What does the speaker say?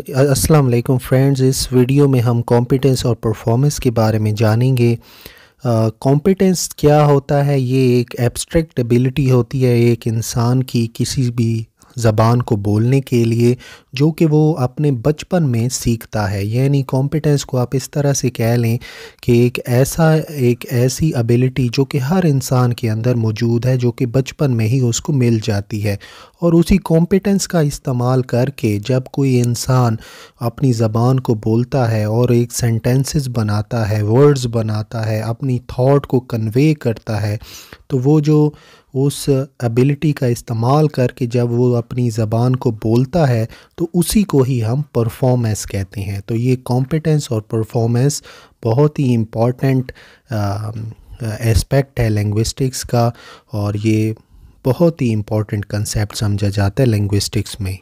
अस्सलाम वालेकुम फ्रेंड्स इस वीडियो में हम कॉम्पिटेंस और परफॉर्मेंस के बारे में जानेंगे कॉम्पिटेंस क्या होता है ये एक एब्स्ट्रैक्ट एबिलिटी होती है एक इंसान की किसी भी ज़बान को बोलने के लिए जो कि वो अपने बचपन में सीखता है यानी कॉम्पिटेंस को आप इस तरह से कह लें कि एक ऐसा एक ऐसी एबिलिटी जो कि हर इंसान के अंदर मौजूद है जो कि बचपन में ही उसको मिल जाती है और उसी कॉम्पिटेंस का इस्तेमाल करके जब कोई इंसान अपनी ज़बान को बोलता है और एक सेंटेंसेस बनाता है वर्ड्स बनाता है अपनी थाट को कन्वे करता है तो वो जो उस एबिलिटी का इस्तेमाल करके जब वो अपनी ज़बान को बोलता है तो उसी को ही हम परफॉर्मेंस कहते हैं तो ये कॉम्पिटेंस और परफॉर्मेंस बहुत ही इम्पॉर्टेंट एस्पेक्ट um, है लैंग्विस्टिक्स का और ये बहुत ही इम्पॉर्टेंट कंसेप्ट समझा जाता है लैंग्विस्टिक्स में